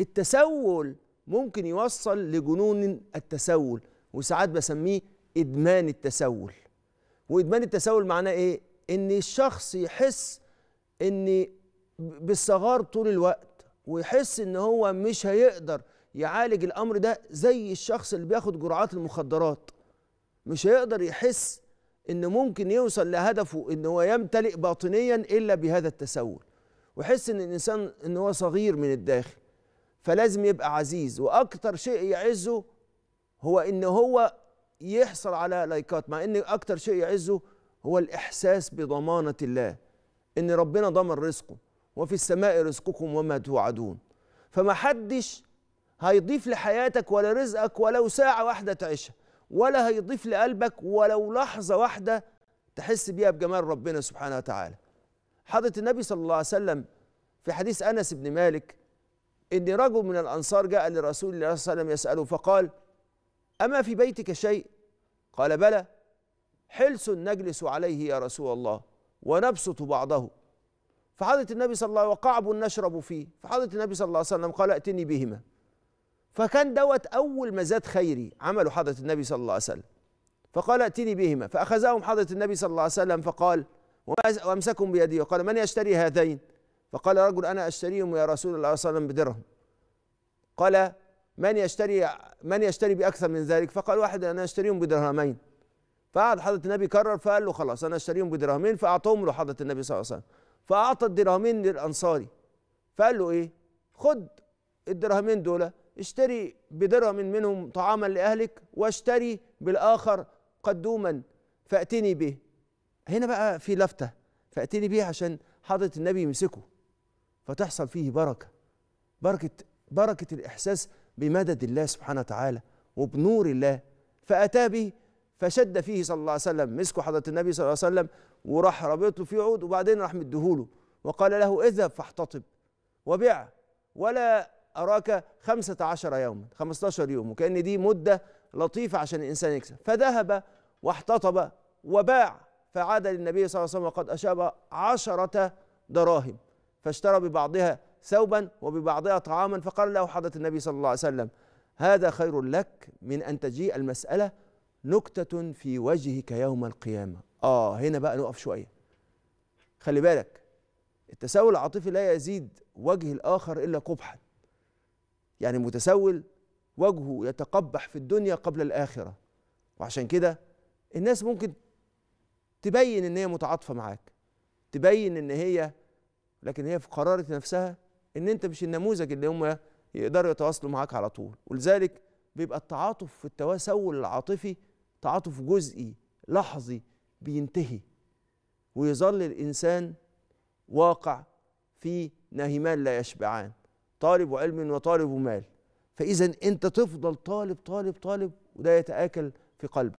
التسول ممكن يوصل لجنون التسول وساعات بسميه ادمان التسول وادمان التسول معناه ايه ان الشخص يحس ان بالصغار طول الوقت ويحس ان هو مش هيقدر يعالج الامر ده زي الشخص اللي بياخد جرعات المخدرات مش هيقدر يحس ان ممكن يوصل لهدفه ان هو يمتلئ باطنيا الا بهذا التسول ويحس ان الانسان ان هو صغير من الداخل فلازم يبقى عزيز واكتر شيء يعزه هو ان هو يحصل على لايكات مع ان اكتر شيء يعزه هو الاحساس بضمانه الله ان ربنا ضمن رزقه وفي السماء رزقكم وما توعدون فما حدش هيضيف لحياتك ولا رزقك ولو ساعه واحده تعيشها ولا هيضيف لقلبك ولو لحظه واحده تحس بيها بجمال ربنا سبحانه وتعالى حضرة النبي صلى الله عليه وسلم في حديث انس بن مالك ان رجل من الانصار جاء لرسول الله صلى الله عليه وسلم يساله فقال اما في بيتك شيء قال بلى حلس نجلس عليه يا رسول الله ونبسط بعضه فحضرة النبي صلى الله عليه وسلم وقعب نشرب فيه فحضرة النبي صلى الله عليه وسلم قال ائتني بهما فكان دوت أول مزاد خيري عمله حضرة النبي صلى الله عليه وسلم فقال ائتني بهما فأخذهم حضرة النبي صلى الله عليه وسلم فقال وأمسكهم بيده وقال من يشتري هذين فقال رجل أنا أشتريهم يا رسول الله صلى الله عليه وسلم بدرهم قال من يشتري من يشتري بأكثر من ذلك فقال واحد أنا أشتريهم بدرهمين فقعد حضرة النبي كرر فقال له خلاص أنا أشتريهم بدرهمين فأعطهم له حضرة النبي صلى الله عليه وسلم فأعطى الدرهمين للأنصاري فقال له إيه خد الدرهمين دول اشتري بدرهم منهم طعاما لأهلك واشتري بالآخر قدوما فأتني به هنا بقى في لفتة فأتني به عشان حضرة النبي يمسكه فتحصل فيه بركه بركه بركه الاحساس بمدد الله سبحانه وتعالى وبنور الله فاتى به فشد فيه صلى الله عليه وسلم مسكه حضره النبي صلى الله عليه وسلم وراح رابط له فيه عود وبعدين راح مديهوله وقال له اذهب فاحتطب وبع ولا أراك خمسة عشر يوما خمستاشر يوم وكأن دي مدة لطيفة عشان الإنسان يكسب فذهب واحتطب وباع فعاد للنبي صلى الله عليه وسلم وقد أشاب عشرة دراهم فاشترى ببعضها ثوبا وببعضها طعاما فقال له حضرة النبي صلى الله عليه وسلم هذا خير لك من أن تجيء المسألة نكتة في وجهك يوم القيامة آه هنا بقى نقف شوية خلي بالك التسول العاطفي لا يزيد وجه الآخر إلا قبحا يعني المتسول وجهه يتقبح في الدنيا قبل الآخرة وعشان كده الناس ممكن تبين إن هي متعاطفة معاك تبين إن هي لكن هي في قرارة نفسها ان انت مش النموذج اللي هم يقدروا يتواصلوا معاك على طول ولذلك بيبقى التعاطف في التسول العاطفي تعاطف جزئي لحظي بينتهي ويظل الانسان واقع في نهمان لا يشبعان طالب علم وطالب مال فاذا انت تفضل طالب طالب طالب وده يتاكل في قلبك